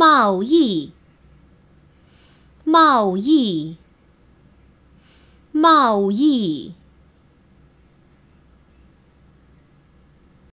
贸易，贸易，贸易。